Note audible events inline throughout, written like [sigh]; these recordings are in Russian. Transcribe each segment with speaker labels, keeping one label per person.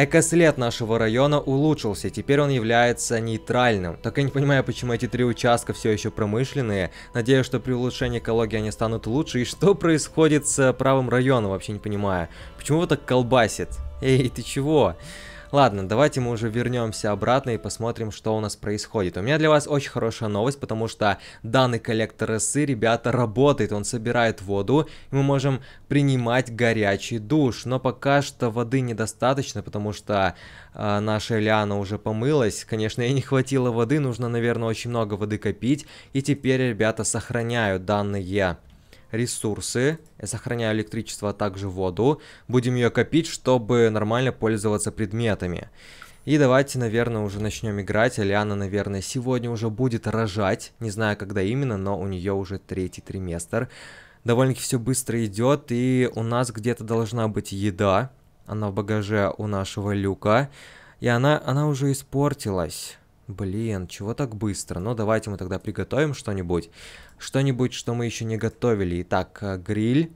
Speaker 1: Экослед нашего района улучшился, теперь он является нейтральным. Так я не понимаю, почему эти три участка все еще промышленные. Надеюсь, что при улучшении экологии они станут лучше. И что происходит с правым районом, вообще не понимаю. Почему его так колбасит? Эй, ты чего? Ладно, давайте мы уже вернемся обратно и посмотрим, что у нас происходит. У меня для вас очень хорошая новость, потому что данный коллектор росы, ребята, работает. Он собирает воду, и мы можем принимать горячий душ. Но пока что воды недостаточно, потому что э, наша Элиана уже помылась. Конечно, ей не хватило воды, нужно, наверное, очень много воды копить. И теперь ребята сохраняют данные ресурсы. сохраняю электричество, а также воду. Будем ее копить, чтобы нормально пользоваться предметами. И давайте, наверное, уже начнем играть. Алиана, наверное, сегодня уже будет рожать. Не знаю, когда именно, но у нее уже третий триместр. Довольно-таки все быстро идет, и у нас где-то должна быть еда. Она в багаже у нашего люка. И она, она уже испортилась. Блин, чего так быстро? Ну, давайте мы тогда приготовим что-нибудь. Что-нибудь, что мы еще не готовили. Итак, э, гриль.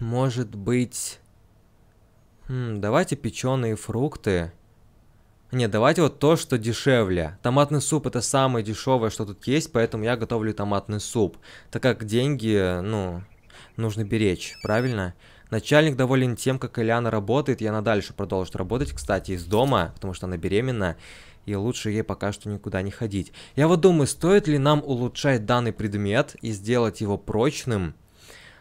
Speaker 1: Может быть... Хм, давайте печеные фрукты. Не, давайте вот то, что дешевле. Томатный суп это самое дешевое, что тут есть, поэтому я готовлю томатный суп. Так как деньги, ну, нужно беречь, правильно? Начальник доволен тем, как Элиана работает. И она дальше продолжит работать, кстати, из дома, потому что она беременна и лучше ей пока что никуда не ходить. Я вот думаю, стоит ли нам улучшать данный предмет и сделать его прочным,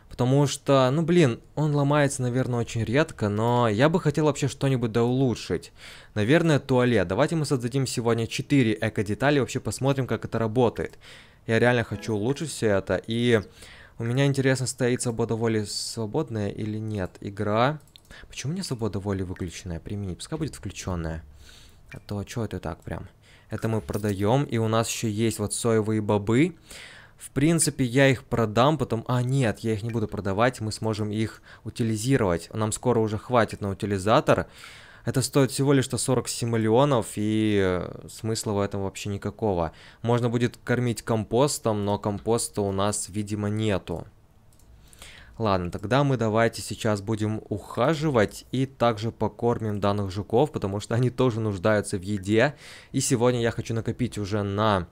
Speaker 1: Потому что, ну блин, он ломается, наверное, очень редко, но я бы хотел вообще что-нибудь да улучшить. Наверное, туалет. Давайте мы создадим сегодня 4 эко-детали, вообще посмотрим, как это работает. Я реально хочу улучшить все это, и у меня интересно, стоит свобода воли свободная или нет. Игра. Почему у меня свобода воли выключенная? Применить. Пускай будет включенная. А то, что это так прям? Это мы продаем, и у нас еще есть вот соевые бобы. В принципе, я их продам, потом... А, нет, я их не буду продавать, мы сможем их утилизировать. Нам скоро уже хватит на утилизатор. Это стоит всего лишь 147 миллионов, и э, смысла в этом вообще никакого. Можно будет кормить компостом, но компоста у нас, видимо, нету. Ладно, тогда мы давайте сейчас будем ухаживать и также покормим данных жуков, потому что [laughs] они тоже нуждаются в еде. И сегодня я хочу накопить уже на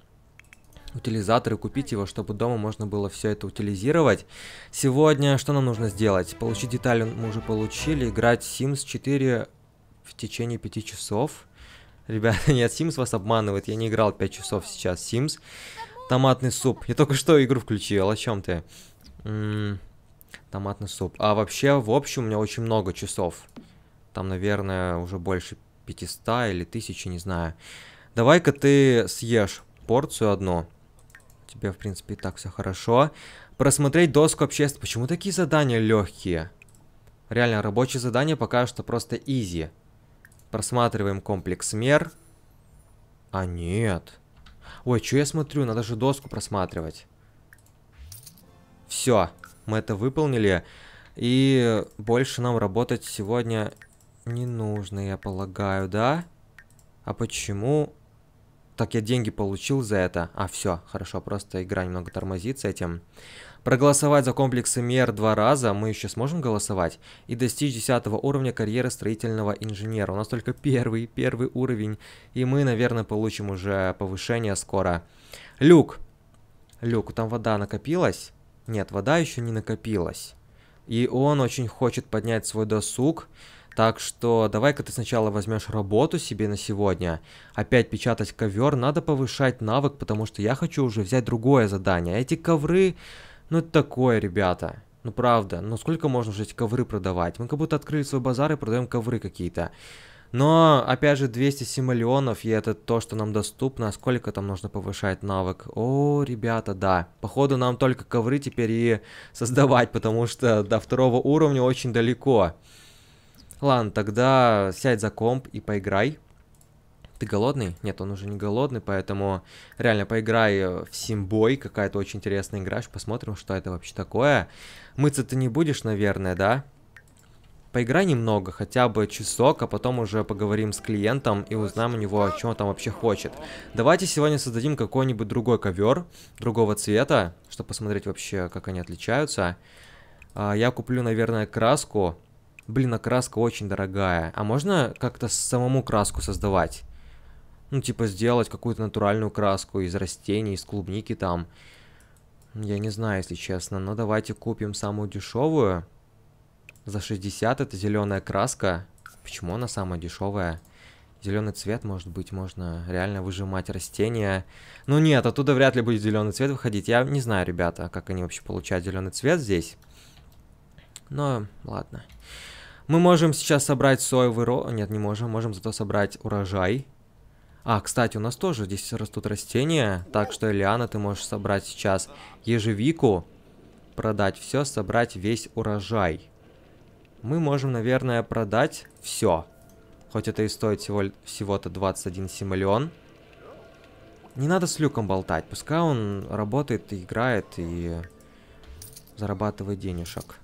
Speaker 1: утилизатор и купить его, чтобы дома можно было все это утилизировать. Сегодня что нам нужно сделать? Получить детали мы уже получили, играть Sims 4 в течение 5 часов. Ребята, [laughs] нет, Sims вас обманывает, я не играл 5 часов сейчас, Sims. Томатный суп, я только что игру включил, о чем ты? М -м Томатный суп. А вообще, в общем, у меня очень много часов. Там, наверное, уже больше 500 или 1000, не знаю. Давай-ка ты съешь порцию одну. Тебе, в принципе, и так все хорошо. Просмотреть доску общества. Почему такие задания легкие? Реально, рабочие задания пока что просто изи. Просматриваем комплекс мер. А нет. Ой, что я смотрю? Надо же доску просматривать. Все мы это выполнили. И больше нам работать сегодня не нужно, я полагаю, да? А почему? Так, я деньги получил за это. А, все, хорошо, просто игра немного тормозит с этим. Проголосовать за комплексы мер два раза мы еще сможем голосовать. И достичь 10 уровня карьеры строительного инженера. У нас только первый, первый уровень. И мы, наверное, получим уже повышение скоро. Люк. Люк, там вода накопилась. Нет, вода еще не накопилась. И он очень хочет поднять свой досуг, так что давай-ка ты сначала возьмешь работу себе на сегодня. Опять печатать ковер, надо повышать навык, потому что я хочу уже взять другое задание. А эти ковры, ну это такое, ребята. Ну правда, ну сколько можно уже эти ковры продавать? Мы как будто открыли свой базар и продаем ковры какие-то. Но, опять же, 207 миллионов, и это то, что нам доступно. А сколько там нужно повышать навык? О, ребята, да. Походу, нам только ковры теперь и создавать, потому что до второго уровня очень далеко. Ладно, тогда сядь за комп и поиграй. Ты голодный? Нет, он уже не голодный, поэтому реально поиграй э, в Симбой, какая-то очень интересная игра, посмотрим, что это вообще такое. Мыться ты не будешь, наверное, да? Поиграй немного, хотя бы часок, а потом уже поговорим с клиентом и узнаем у него, что он там вообще хочет. Давайте сегодня создадим какой-нибудь другой ковер, другого цвета, чтобы посмотреть вообще, как они отличаются. А, я куплю, наверное, краску. Блин, а краска очень дорогая. А можно как-то самому краску создавать? Ну, типа сделать какую-то натуральную краску из растений, из клубники там. Я не знаю, если честно, но давайте купим самую дешевую. За 60 это зеленая краска. Почему она самая дешевая? Зеленый цвет, может быть, можно реально выжимать растения. Ну нет, оттуда вряд ли будет зеленый цвет выходить. Я не знаю, ребята, как они вообще получают зеленый цвет здесь. Но ладно. Мы можем сейчас собрать соевый ро... Нет, не можем. Можем зато собрать урожай. А, кстати, у нас тоже здесь растут растения. Так что, Элиана, ты можешь собрать сейчас ежевику. Продать все, собрать весь урожай мы можем, наверное, продать все. Хоть это и стоит всего-то 21 симолеон. Не надо с Люком болтать. Пускай он работает, играет и зарабатывает денежек.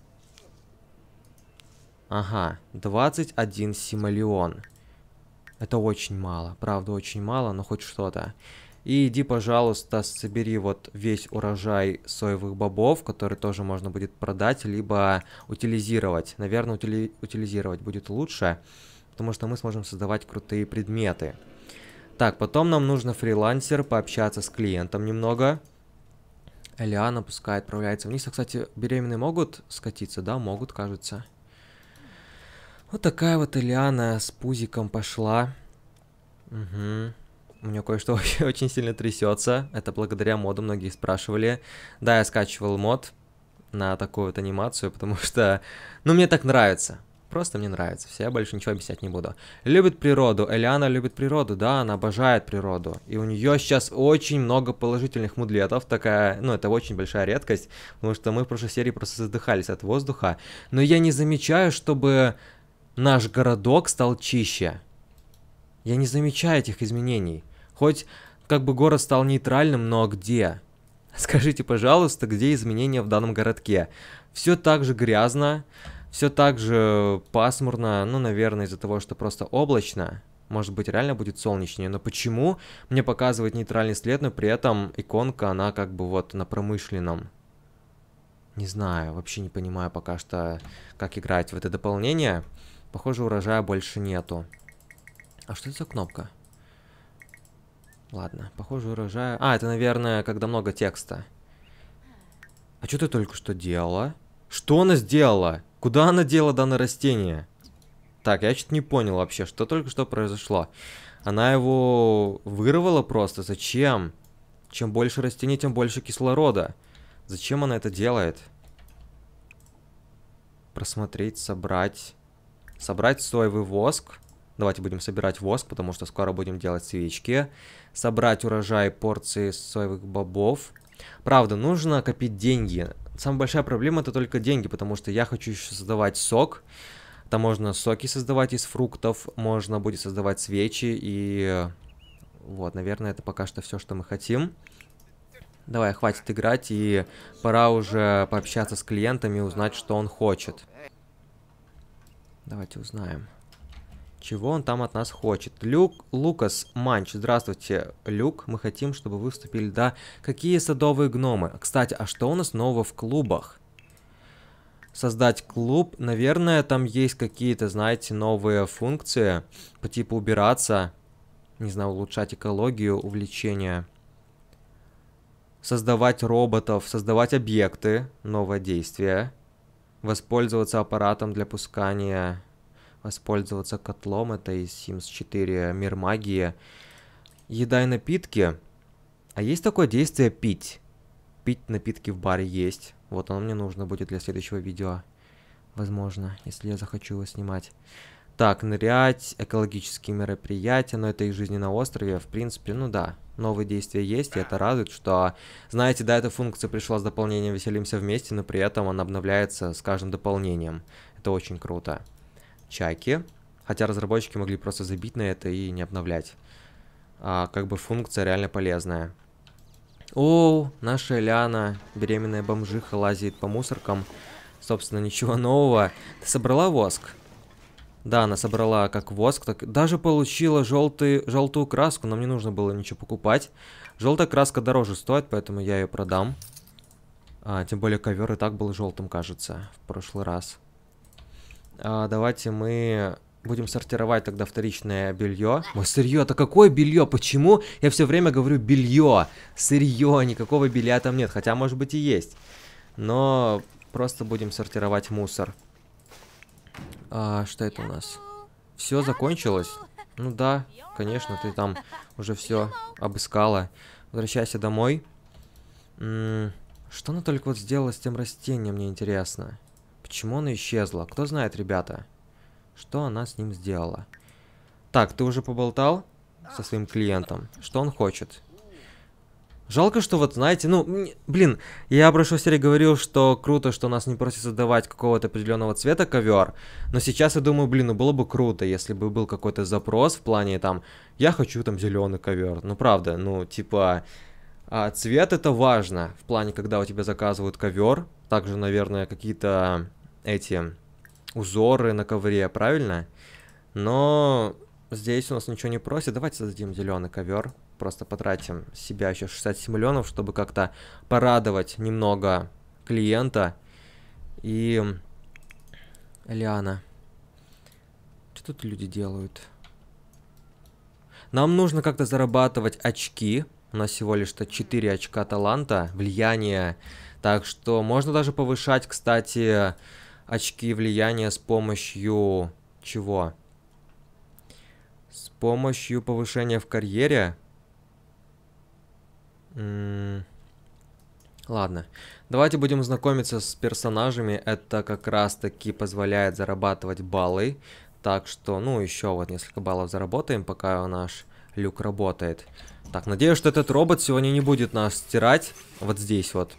Speaker 1: Ага, 21 симолеон. Это очень мало, правда, очень мало, но хоть что-то. И иди, пожалуйста, собери вот весь урожай соевых бобов, который тоже можно будет продать, либо утилизировать. Наверное, утили утилизировать будет лучше, потому что мы сможем создавать крутые предметы. Так, потом нам нужно фрилансер, пообщаться с клиентом немного. Элиана пускай отправляется вниз. А, кстати, беременные могут скатиться? Да, могут, кажется. Вот такая вот Элиана с пузиком пошла. Угу у меня кое-что [laughs] очень сильно трясется. Это благодаря моду, многие спрашивали. Да, я скачивал мод на такую вот анимацию, [laughs] потому что, ну, мне так нравится. Просто мне нравится, все, я больше ничего объяснять не буду. Любит природу, Элиана любит природу, да, она обожает природу. И у нее сейчас очень много положительных мудлетов, такая, ну это очень большая редкость, потому что мы в прошлой серии просто задыхались от воздуха. Но я не замечаю, чтобы наш городок стал чище. Я не замечаю этих изменений. Хоть как бы город стал нейтральным, но где? Скажите, пожалуйста, где изменения в данном городке? Все так же грязно, все так же пасмурно, ну, наверное, из-за того, что просто облачно. Может быть, реально будет солнечнее, но почему мне показывает нейтральный след, но при этом иконка, она как бы вот на промышленном? Не знаю, вообще не понимаю пока что, как играть в это дополнение. Похоже, урожая больше нету. А что это за кнопка? Ладно, похоже урожая... А, это, наверное, когда много текста. А что ты только что делала? Что она сделала? Куда она дела данное растение? Так, я что-то не понял вообще, что только что произошло. Она его вырвала просто? Зачем? Чем больше растений, тем больше кислорода. Зачем она это делает? Просмотреть, собрать. Собрать соевый воск. Давайте будем собирать воск, потому что скоро будем делать свечки. Собрать урожай порции соевых бобов. Правда, нужно копить деньги. Самая большая проблема это только деньги, потому что я хочу еще создавать сок. Там можно соки создавать из фруктов, можно будет создавать свечи и... Вот, наверное, это пока что все, что мы хотим. Давай, хватит играть, и пора уже пообщаться с клиентами и узнать, что он хочет. Давайте узнаем. Чего он там от нас хочет? Люк, Лукас Манч, здравствуйте, Люк, мы хотим, чтобы вы вступили, да? Какие садовые гномы? Кстати, а что у нас нового в клубах? Создать клуб, наверное, там есть какие-то, знаете, новые функции, по типу убираться, не знаю, улучшать экологию, увлечения. Создавать роботов, создавать объекты, новое действие. Воспользоваться аппаратом для пускания воспользоваться котлом. Это из Sims 4 Мир Магии. Еда и напитки. А есть такое действие пить? Пить напитки в баре есть. Вот оно мне нужно будет для следующего видео. Возможно, если я захочу его снимать. Так, нырять, экологические мероприятия, но это и жизни на острове, в принципе, ну да, новые действия есть, и это радует, что, знаете, да, эта функция пришла с дополнением «Веселимся вместе», но при этом она обновляется с каждым дополнением. Это очень круто чаки. Хотя разработчики могли просто забить на это и не обновлять. А, как бы функция реально полезная. О, наша Ляна, беременная бомжиха, лазит по мусоркам. Собственно, ничего [laughs] нового. Ты собрала воск? Да, она собрала как воск, так даже получила желтый, желтую краску, Нам не нужно было ничего покупать. Желтая краска дороже стоит, поэтому я ее продам. А, тем более ковер и так был желтым, кажется, в прошлый раз. А, давайте мы будем сортировать тогда вторичное белье. Ой, сырье, это какое белье? Почему я все время говорю белье? Сырье, никакого белья там нет, хотя может быть и есть. Но просто будем сортировать мусор. А, что это у нас? Все закончилось? Ну да, конечно, ты там уже все обыскала. Возвращайся домой. -м что она только вот сделала с тем растением, мне интересно. Почему она исчезла? Кто знает, ребята? Что она с ним сделала? Так, ты уже поболтал со своим клиентом? Что он хочет? Жалко, что вот, знаете, ну, блин, я в прошлой серии говорил, что круто, что нас не просят задавать какого-то определенного цвета ковер, но сейчас я думаю, блин, ну было бы круто, если бы был какой-то запрос в плане там, я хочу там зеленый ковер, ну правда, ну типа, а, цвет это важно в плане, когда у тебя заказывают ковер, также, наверное, какие-то эти узоры на ковре, правильно? Но здесь у нас ничего не просит. Давайте создадим зеленый ковер. Просто потратим себя еще 67 миллионов, чтобы как-то порадовать немного клиента. И... Лиана. Что тут люди делают? Нам нужно как-то зарабатывать очки. У нас всего лишь-то 4 очка таланта, влияние. Так что можно даже повышать, кстати, очки влияния с помощью... Чего? С помощью повышения в карьере? М -м Ладно. Давайте будем знакомиться с персонажами. Это как раз таки позволяет зарабатывать баллы. Так что, ну, еще вот несколько баллов заработаем, пока наш люк работает. Так, надеюсь, что этот робот сегодня не будет нас стирать вот здесь вот.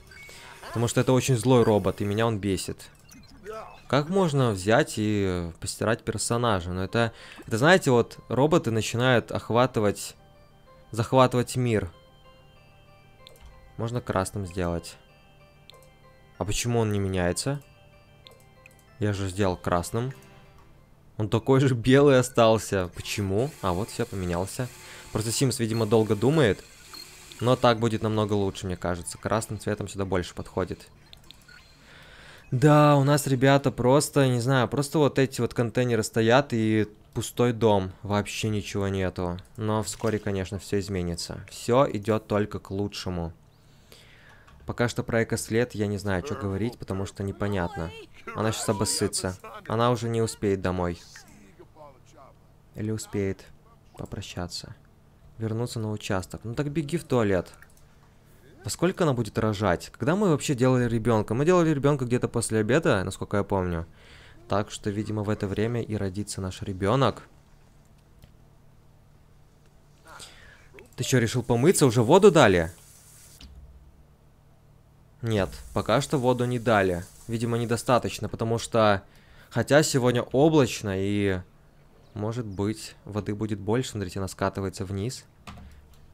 Speaker 1: Потому что это очень злой робот, и меня он бесит. Как можно взять и э, постирать персонажа? Но ну, это, это, знаете, вот роботы начинают охватывать, захватывать мир. Можно красным сделать. А почему он не меняется? Я же сделал красным. Он такой же белый остался. Почему? А, вот все поменялся. Просто Симс, видимо, долго думает. Но так будет намного лучше, мне кажется. Красным цветом сюда больше подходит. Да, у нас ребята просто, не знаю, просто вот эти вот контейнеры стоят и пустой дом, вообще ничего нету. Но вскоре, конечно, все изменится. Все идет только к лучшему. Пока что про экослед я не знаю, что говорить, потому что непонятно. Она сейчас обоссытся. Она уже не успеет домой. Или успеет попрощаться. Вернуться на участок. Ну так беги в туалет. Поскольку она будет рожать? Когда мы вообще делали ребенка? Мы делали ребенка где-то после обеда, насколько я помню. Так что, видимо, в это время и родится наш ребенок. Ты что, решил помыться? Уже воду дали? Нет, пока что воду не дали. Видимо, недостаточно, потому что... Хотя сегодня облачно, и... Может быть, воды будет больше. Смотрите, она скатывается вниз.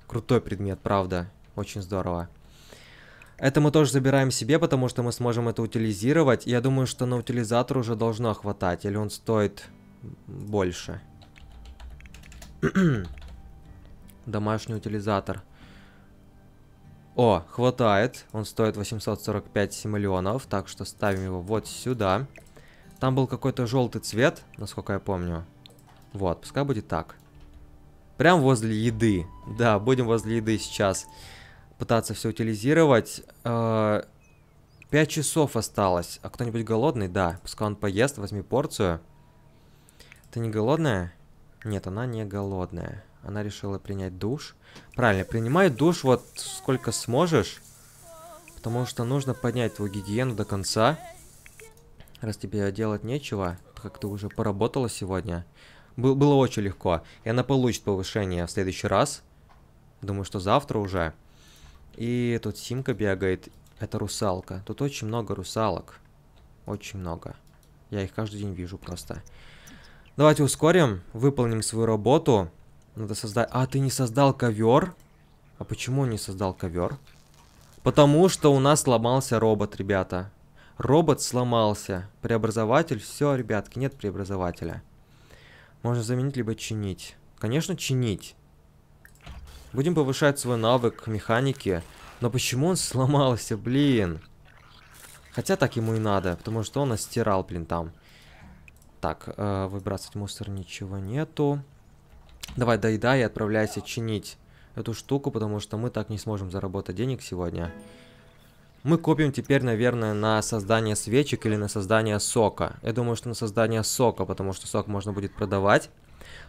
Speaker 1: Крутой предмет, правда. Очень здорово. Это мы тоже забираем себе, потому что мы сможем это утилизировать. Я думаю, что на утилизатор уже должно хватать, или он стоит больше. [clears throat] Домашний утилизатор. О, хватает. Он стоит 845 миллионов, так что ставим его вот сюда. Там был какой-то желтый цвет, насколько я помню. Вот, пускай будет так. Прям возле еды. Да, будем возле еды сейчас. Сейчас пытаться все утилизировать. Э, пять часов осталось. А кто-нибудь голодный? Да. Пускай он поест, возьми порцию. Ты не голодная? Нет, она не голодная. Она решила принять душ. Правильно, принимай душ вот сколько сможешь. Потому что нужно поднять твою гигиену до конца. Раз тебе делать нечего, как ты уже поработала сегодня. Бы было очень легко. И она получит повышение в следующий раз. Думаю, что завтра уже. И тут Симка бегает. Это русалка. Тут очень много русалок. Очень много. Я их каждый день вижу просто. Давайте ускорим, выполним свою работу. Надо создать... А, ты не создал ковер? А почему он не создал ковер? Потому что у нас сломался робот, ребята. Робот сломался. Преобразователь, все, ребятки, нет преобразователя. Можно заменить, либо чинить. Конечно, чинить. Будем повышать свой навык механики. Но почему он сломался, блин? Хотя так ему и надо, потому что он остирал, блин, там. Так, э, выбрасывать мусор ничего нету. Давай, доедай и отправляйся чинить эту штуку, потому что мы так не сможем заработать денег сегодня. Мы копим теперь, наверное, на создание свечек или на создание сока. Я думаю, что на создание сока, потому что сок можно будет продавать.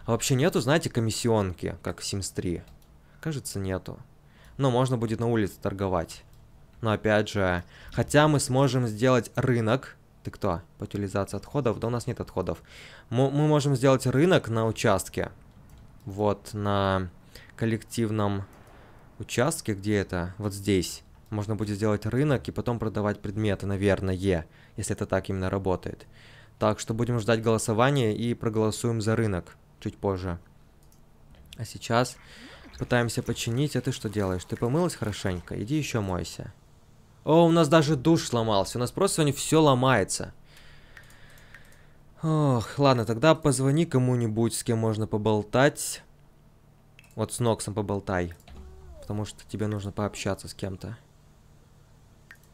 Speaker 1: А вообще нету, знаете, комиссионки, как в Sims 3. Кажется, нету. Но можно будет на улице торговать. Но опять же, хотя мы сможем сделать рынок... Ты кто? По утилизации отходов? Да у нас нет отходов. Мы, мы можем сделать рынок на участке. Вот, на коллективном участке, где это? Вот здесь. Можно будет сделать рынок и потом продавать предметы, наверное, если это так именно работает. Так что будем ждать голосования и проголосуем за рынок чуть позже. А сейчас Пытаемся починить, а ты что делаешь? Ты помылась хорошенько? Иди еще мойся. О, у нас даже душ сломался. У нас просто сегодня все ломается. Ох, ладно, тогда позвони кому-нибудь, с кем можно поболтать. Вот с Ноксом поболтай. Потому что тебе нужно пообщаться с кем-то.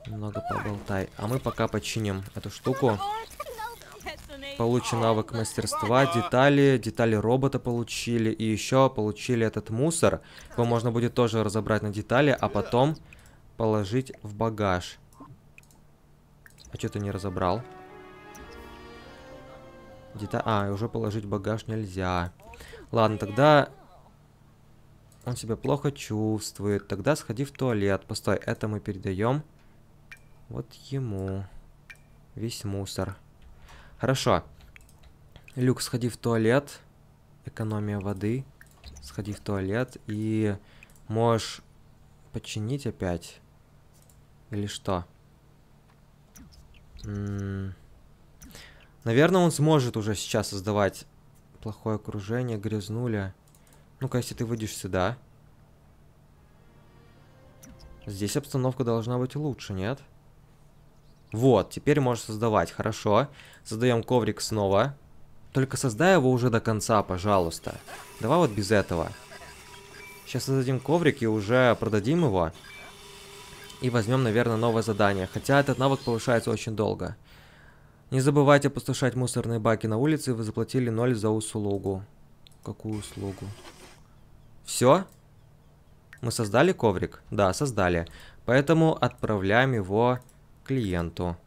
Speaker 1: Немного поболтай. А мы пока починим эту штуку. Получен навык мастерства, детали, детали робота получили, и еще получили этот мусор. Его можно будет тоже разобрать на детали, а потом положить в багаж. А что ты не разобрал? Дета... А, уже положить в багаж нельзя. Ладно, тогда он себя плохо чувствует. Тогда сходи в туалет. Постой, это мы передаем вот ему. Весь мусор. Хорошо. Люк, сходи в туалет. Экономия воды. Сходи в туалет. И можешь починить опять. Или что? М -м Наверное, он сможет уже сейчас создавать плохое окружение, грязнуля. Ну-ка, если ты выйдешь сюда. Здесь обстановка должна быть лучше, нет? Нет. Вот, теперь можешь создавать, хорошо. Создаем коврик снова. Только создай его уже до конца, пожалуйста. Давай вот без этого. Сейчас создадим коврик и уже продадим его. И возьмем, наверное, новое задание. Хотя этот навык повышается очень долго. Не забывайте опустошать мусорные баки на улице, вы заплатили 0 за услугу. Какую услугу? Все? Мы создали коврик? Да, создали. Поэтому отправляем его клиенту.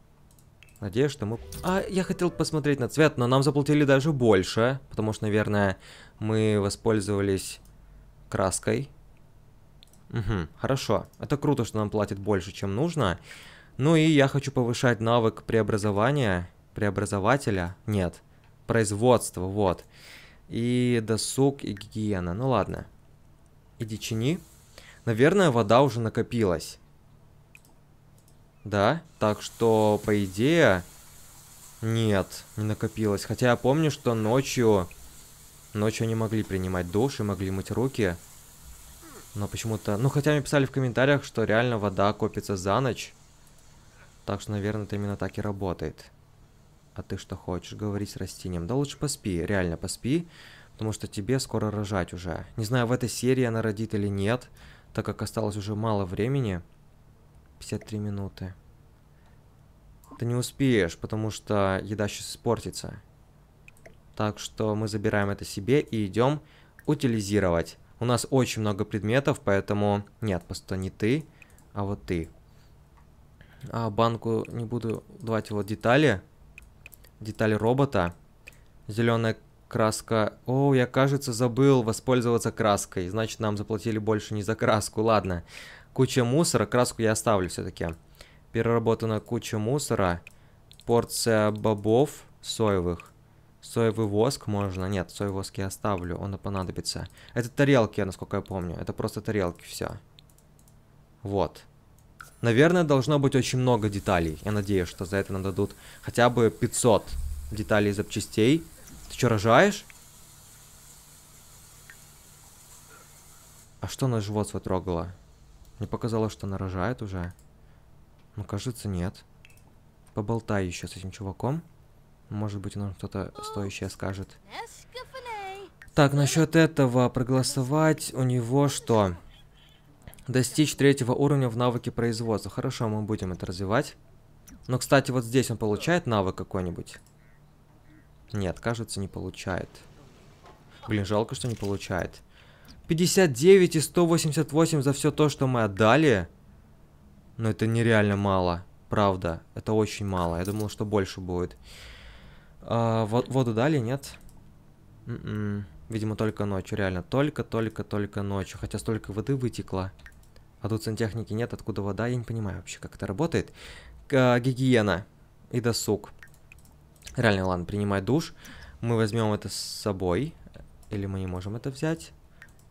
Speaker 1: Надеюсь, что мы... А, я хотел посмотреть на цвет, но нам заплатили даже больше, потому что, наверное, мы воспользовались краской. Угу, хорошо. Это круто, что нам платят больше, чем нужно. Ну и я хочу повышать навык преобразования, преобразователя, нет, производства, вот. И досуг, и гигиена, ну ладно. Иди чини. Наверное, вода уже накопилась. Да? Так что, по идее... Нет, не накопилось. Хотя я помню, что ночью... Ночью они могли принимать душ и могли мыть руки. Но почему-то... Ну, хотя мне писали в комментариях, что реально вода копится за ночь. Так что, наверное, это именно так и работает. А ты что хочешь? Говорить с растением. Да лучше поспи, реально поспи. Потому что тебе скоро рожать уже. Не знаю, в этой серии она родит или нет, так как осталось уже мало времени. 53 минуты. Ты не успеешь, потому что еда сейчас испортится. Так что мы забираем это себе и идем утилизировать. У нас очень много предметов, поэтому... Нет, просто не ты, а вот ты. А банку не буду давать вот детали. Детали робота. Зеленая краска. О, я, кажется, забыл воспользоваться краской. Значит, нам заплатили больше не за краску. Ладно. Ладно. Куча мусора. Краску я оставлю все-таки. Переработана куча мусора. Порция бобов соевых. Соевый воск можно. Нет, соевый воск я оставлю. Он понадобится. Это тарелки, насколько я помню. Это просто тарелки, все. Вот. Наверное, должно быть очень много деталей. Я надеюсь, что за это нам дадут хотя бы 500 деталей запчастей. Ты что, рожаешь? А что на живот свой трогало? Мне показалось, что она рожает уже. Но ну, кажется, нет. Поболтай еще с этим чуваком. Может быть, нам что-то стоящее скажет. Так, насчет этого проголосовать у него что? Достичь третьего уровня в навыке производства. Хорошо, мы будем это развивать. Но, кстати, вот здесь он получает навык какой-нибудь? Нет, кажется, не получает. Блин, жалко, что не получает. 59 и 188 за все то, что мы отдали. Но это нереально мало. Правда, это очень мало. Я думал, что больше будет. А, воду дали, нет? Mm -mm. Видимо, только ночью, реально. Только-только-только ночью. Хотя столько воды вытекло. А тут сантехники нет, откуда вода? Я не понимаю вообще, как это работает. К гигиена и досуг. Реально, ладно, принимай душ. Мы возьмем это с собой. Или мы не можем это взять.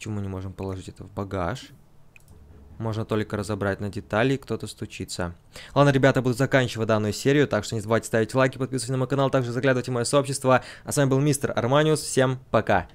Speaker 1: Почему не можем положить это в багаж? Можно только разобрать на детали, кто-то стучится. Ладно, ребята, буду заканчивать данную серию, так что не забывайте ставить лайки, подписывайтесь на мой канал, также заглядывайте в мое сообщество. А с вами был мистер Арманиус, всем пока!